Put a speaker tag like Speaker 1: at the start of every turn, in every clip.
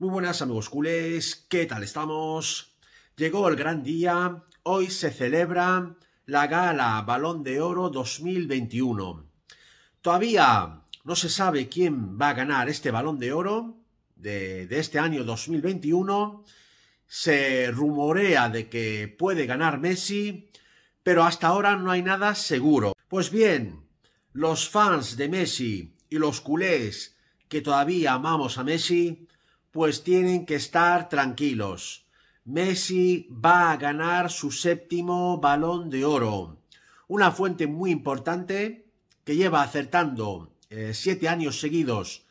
Speaker 1: Muy buenas amigos culés, ¿qué tal estamos? Llegó el gran día, hoy se celebra la gala Balón de Oro 2021. Todavía no se sabe quién va a ganar este Balón de Oro de, este año 2021. Se rumorea de que puede ganar Messi, pero hasta ahora no hay nada seguro. Pues bien, los fans de Messi y los culés que todavía amamos a Messi, pues tienen que estar tranquilos. Messi va a ganar su séptimo balón de oro. Una fuente muy importante que lleva acertando eh, siete años seguidos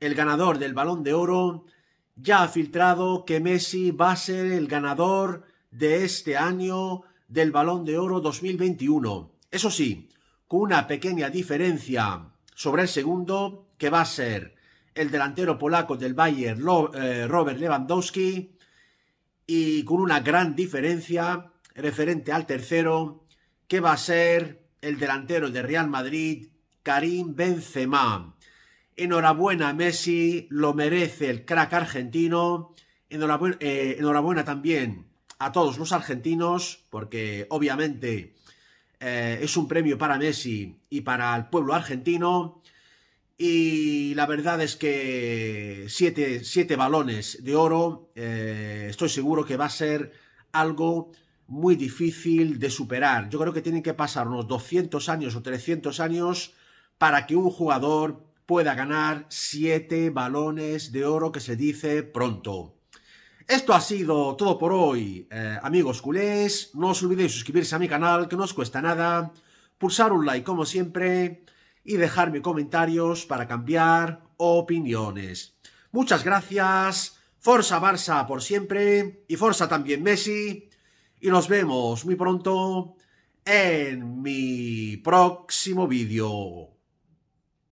Speaker 1: el ganador del balón de oro, ya ha filtrado que Messi va a ser el ganador de este año del balón de oro 2021. Eso sí, con una pequeña diferencia sobre el segundo, que va a ser el delantero polaco del Bayern, eh, Robert Lewandowski, y con una gran diferencia referente al tercero, que va a ser el delantero de Real Madrid, Karim Benzema. Enhorabuena Messi, lo merece el crack argentino. Enhorabuena, eh, también a todos los argentinos, porque obviamente eh, es un premio para Messi y para el pueblo argentino. Y la verdad es que siete, siete balones de oro, eh, estoy seguro que va a ser algo muy difícil de superar. Yo creo que tienen que pasar unos 200 años o 300 años para que un jugador pueda ganar siete balones de oro que se dice pronto. Esto ha sido todo por hoy, eh, amigos culés. No os olvidéis suscribirse a mi canal, que no os cuesta nada. Pulsar un like como siempre y dejarme comentarios para cambiar opiniones. Muchas gracias, Forza Barça por siempre y Forza también Messi y nos vemos muy pronto en mi próximo vídeo.